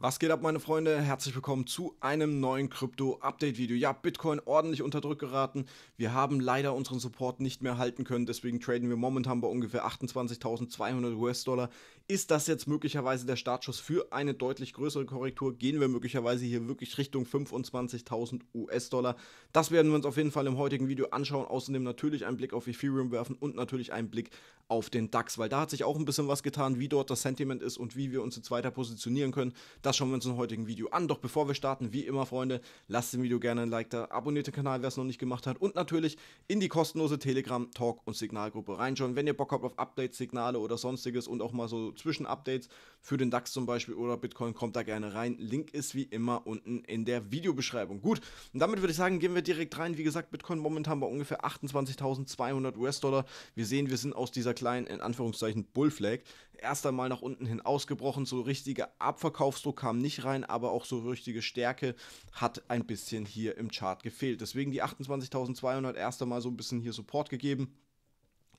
Was geht ab, meine Freunde? Herzlich willkommen zu einem neuen Krypto-Update-Video. Ja, Bitcoin ordentlich unter Druck geraten. Wir haben leider unseren Support nicht mehr halten können, deswegen traden wir momentan bei ungefähr 28.200 US-Dollar. Ist das jetzt möglicherweise der Startschuss für eine deutlich größere Korrektur? Gehen wir möglicherweise hier wirklich Richtung 25.000 US-Dollar? Das werden wir uns auf jeden Fall im heutigen Video anschauen. Außerdem natürlich einen Blick auf Ethereum werfen und natürlich einen Blick auf den DAX, weil da hat sich auch ein bisschen was getan, wie dort das Sentiment ist und wie wir uns jetzt weiter positionieren können. Das schauen wir uns im heutigen Video an. Doch bevor wir starten, wie immer, Freunde, lasst dem Video gerne ein Like da, abonniert den Kanal, wer es noch nicht gemacht hat und natürlich in die kostenlose Telegram, Talk und Signalgruppe reinschauen, wenn ihr Bock habt auf Updates, Signale oder sonstiges und auch mal so Zwischenupdates für den DAX zum Beispiel oder Bitcoin, kommt da gerne rein. Link ist wie immer unten in der Videobeschreibung. Gut, und damit würde ich sagen, gehen wir direkt rein. Wie gesagt, Bitcoin momentan bei ungefähr 28.200 US-Dollar. Wir sehen, wir sind aus dieser kleinen, in Anführungszeichen, Bullflag erst einmal nach unten hin ausgebrochen. So richtiger Abverkaufsdruck kam nicht rein, aber auch so richtige Stärke hat ein bisschen hier im Chart gefehlt. Deswegen die 28.200 erst einmal so ein bisschen hier Support gegeben.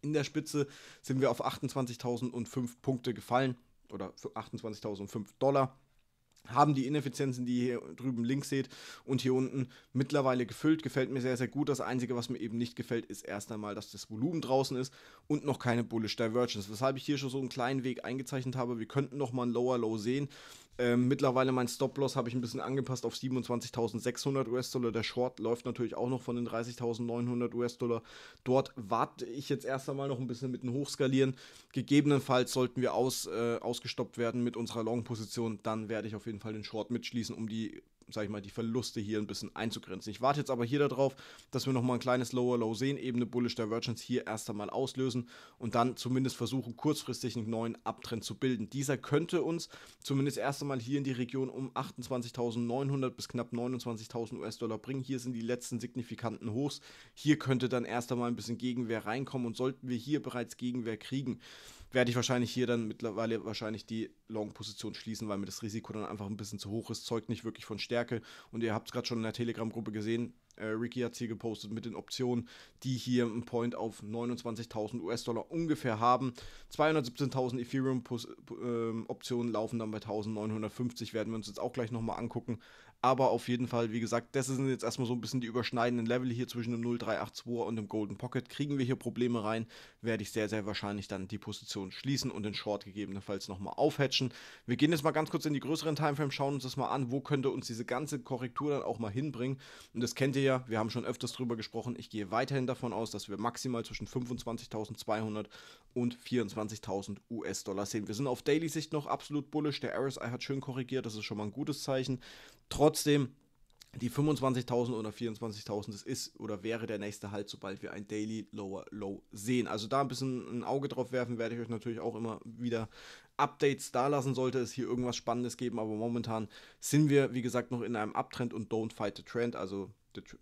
In der Spitze sind wir auf 28.005 Punkte gefallen oder 28.005 Dollar haben die Ineffizienzen, die ihr hier drüben links seht und hier unten mittlerweile gefüllt. Gefällt mir sehr, sehr gut. Das Einzige, was mir eben nicht gefällt, ist erst einmal, dass das Volumen draußen ist und noch keine Bullish Divergence. Weshalb ich hier schon so einen kleinen Weg eingezeichnet habe. Wir könnten nochmal ein Lower Low sehen. Ähm, mittlerweile mein Stop-Loss habe ich ein bisschen angepasst auf 27.600 US-Dollar. Der Short läuft natürlich auch noch von den 30.900 US-Dollar. Dort warte ich jetzt erst einmal noch ein bisschen mit dem Hochskalieren. Gegebenenfalls sollten wir aus, äh, ausgestoppt werden mit unserer Long-Position. Dann werde ich auf jeden Fall den Short mitschließen, um die sage ich mal, die Verluste hier ein bisschen einzugrenzen. Ich warte jetzt aber hier darauf, dass wir nochmal ein kleines Lower Low sehen, eben eine Bullish Divergence hier erst einmal auslösen und dann zumindest versuchen, kurzfristig einen neuen Abtrend zu bilden. Dieser könnte uns zumindest erst einmal hier in die Region um 28.900 bis knapp 29.000 US-Dollar bringen. Hier sind die letzten signifikanten Hochs. Hier könnte dann erst einmal ein bisschen Gegenwehr reinkommen und sollten wir hier bereits Gegenwehr kriegen, werde ich wahrscheinlich hier dann mittlerweile wahrscheinlich die Long-Position schließen, weil mir das Risiko dann einfach ein bisschen zu hoch ist. Zeugt nicht wirklich von Stärke. Und ihr habt es gerade schon in der Telegram-Gruppe gesehen. Äh, Ricky hat es hier gepostet mit den Optionen, die hier einen Point auf 29.000 US-Dollar ungefähr haben. 217.000 Ethereum-Optionen ähm, laufen dann bei 1.950, werden wir uns jetzt auch gleich nochmal angucken. Aber auf jeden Fall, wie gesagt, das sind jetzt erstmal so ein bisschen die überschneidenden Level hier zwischen dem 0382 und dem Golden Pocket. Kriegen wir hier Probleme rein, werde ich sehr, sehr wahrscheinlich dann die Position schließen und den Short gegebenenfalls nochmal aufhatchen. Wir gehen jetzt mal ganz kurz in die größeren Timeframes, schauen uns das mal an, wo könnte uns diese ganze Korrektur dann auch mal hinbringen. Und das kennt ihr ja, wir haben schon öfters drüber gesprochen. Ich gehe weiterhin davon aus, dass wir maximal zwischen 25.200 und 24.000 US-Dollar sehen. Wir sind auf Daily-Sicht noch absolut bullish. Der RSI hat schön korrigiert, das ist schon mal ein gutes Zeichen. Trotzdem, die 25.000 oder 24.000, das ist oder wäre der nächste Halt, sobald wir ein Daily Lower Low sehen. Also da ein bisschen ein Auge drauf werfen, werde ich euch natürlich auch immer wieder Updates da lassen, sollte es hier irgendwas Spannendes geben. Aber momentan sind wir, wie gesagt, noch in einem Uptrend und don't fight the trend. Also, the tr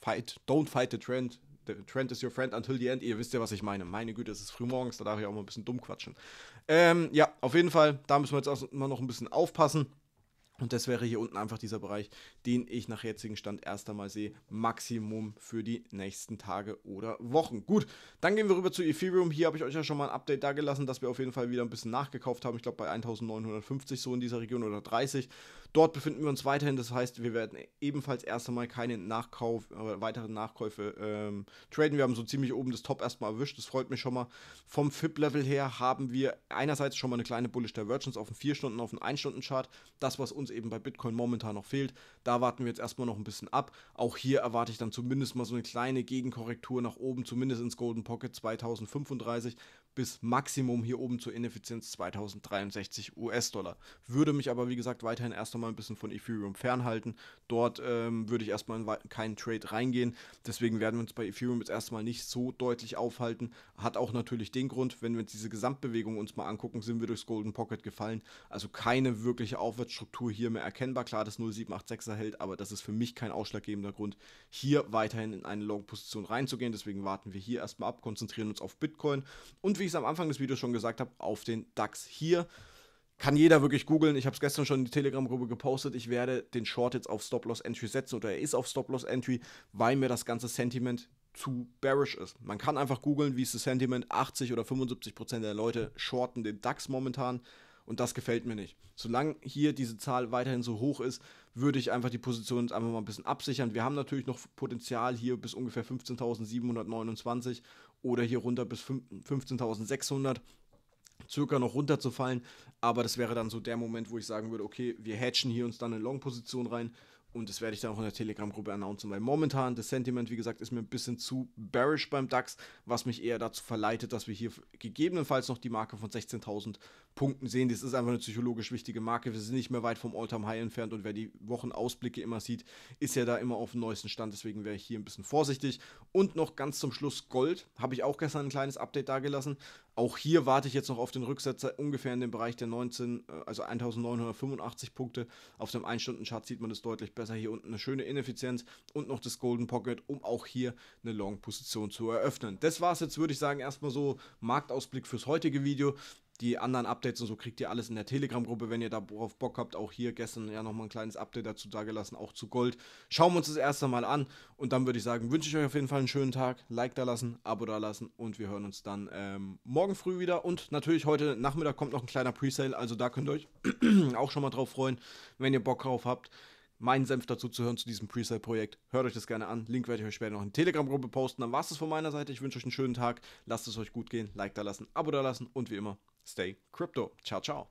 fight, don't fight the trend. The trend is your friend until the end. Ihr wisst ja, was ich meine. Meine Güte, es ist früh morgens, da darf ich auch mal ein bisschen dumm quatschen. Ähm, ja, auf jeden Fall, da müssen wir jetzt auch mal noch ein bisschen aufpassen. Und das wäre hier unten einfach dieser Bereich, den ich nach jetzigem Stand erst einmal sehe. Maximum für die nächsten Tage oder Wochen. Gut, dann gehen wir rüber zu Ethereum. Hier habe ich euch ja schon mal ein Update dagelassen, dass wir auf jeden Fall wieder ein bisschen nachgekauft haben. Ich glaube bei 1950 so in dieser Region oder 30. Dort befinden wir uns weiterhin, das heißt, wir werden ebenfalls erst einmal keine Nachkauf, äh, weiteren Nachkäufe ähm, traden. Wir haben so ziemlich oben das Top erstmal erwischt, das freut mich schon mal. Vom FIP-Level her haben wir einerseits schon mal eine kleine Bullish Divergence auf den 4-Stunden, auf den 1-Stunden-Chart. Das, was uns eben bei Bitcoin momentan noch fehlt, da warten wir jetzt erstmal noch ein bisschen ab. Auch hier erwarte ich dann zumindest mal so eine kleine Gegenkorrektur nach oben, zumindest ins Golden Pocket 2035 bis Maximum hier oben zur Ineffizienz 2063 US-Dollar. Würde mich aber, wie gesagt, weiterhin erst einmal ein bisschen von Ethereum fernhalten. Dort ähm, würde ich erstmal keinen Trade reingehen. Deswegen werden wir uns bei Ethereum jetzt erstmal nicht so deutlich aufhalten. Hat auch natürlich den Grund, wenn wir uns diese Gesamtbewegung uns mal angucken, sind wir durchs Golden Pocket gefallen. Also keine wirkliche Aufwärtsstruktur hier mehr erkennbar. Klar, das 0786er hält, aber das ist für mich kein ausschlaggebender Grund, hier weiterhin in eine Long-Position reinzugehen. Deswegen warten wir hier erstmal ab, konzentrieren uns auf Bitcoin und wir wie ich es am Anfang des Videos schon gesagt habe, auf den DAX hier. Kann jeder wirklich googeln. Ich habe es gestern schon in die Telegram-Gruppe gepostet. Ich werde den Short jetzt auf Stop-Loss-Entry setzen oder er ist auf Stop-Loss-Entry, weil mir das ganze Sentiment zu bearish ist. Man kann einfach googeln, wie ist das Sentiment. 80 oder 75 Prozent der Leute shorten den DAX momentan und das gefällt mir nicht. Solange hier diese Zahl weiterhin so hoch ist, würde ich einfach die Position jetzt einfach mal ein bisschen absichern. Wir haben natürlich noch Potenzial hier bis ungefähr 15.729 oder hier runter bis 15.600 circa noch runterzufallen, aber das wäre dann so der Moment, wo ich sagen würde, okay, wir hatchen hier uns dann eine Long-Position rein und das werde ich dann auch in der Telegram-Gruppe announcen, weil momentan das Sentiment, wie gesagt, ist mir ein bisschen zu bearish beim DAX, was mich eher dazu verleitet, dass wir hier gegebenenfalls noch die Marke von 16.000 Punkten sehen. Das ist einfach eine psychologisch wichtige Marke. Wir sind nicht mehr weit vom All-Time-High entfernt und wer die Wochenausblicke immer sieht, ist ja da immer auf dem neuesten Stand. Deswegen wäre ich hier ein bisschen vorsichtig. Und noch ganz zum Schluss Gold. Habe ich auch gestern ein kleines Update dagelassen. Auch hier warte ich jetzt noch auf den Rücksetzer, ungefähr in dem Bereich der 19, äh, also 1985 Punkte. Auf dem 1-Stunden-Chart sieht man das deutlich besser. Hier unten eine schöne Ineffizienz und noch das Golden Pocket, um auch hier eine Long-Position zu eröffnen. Das war es jetzt, würde ich sagen, erstmal so Marktausblick fürs heutige Video die anderen Updates und so kriegt ihr alles in der Telegram-Gruppe, wenn ihr darauf Bock habt. Auch hier gestern ja nochmal ein kleines Update dazu dagelassen, auch zu Gold. Schauen wir uns das erste Mal an und dann würde ich sagen, wünsche ich euch auf jeden Fall einen schönen Tag. Like da lassen, Abo da lassen und wir hören uns dann ähm, morgen früh wieder. Und natürlich heute Nachmittag kommt noch ein kleiner Presale, also da könnt ihr euch auch schon mal drauf freuen, wenn ihr Bock drauf habt meinen Senf dazu zu hören zu diesem Presale-Projekt. Hört euch das gerne an. Link werde ich euch später noch in die Telegram-Gruppe posten. Dann war es das von meiner Seite. Ich wünsche euch einen schönen Tag. Lasst es euch gut gehen. Like da lassen, Abo da lassen und wie immer, stay crypto. Ciao, ciao.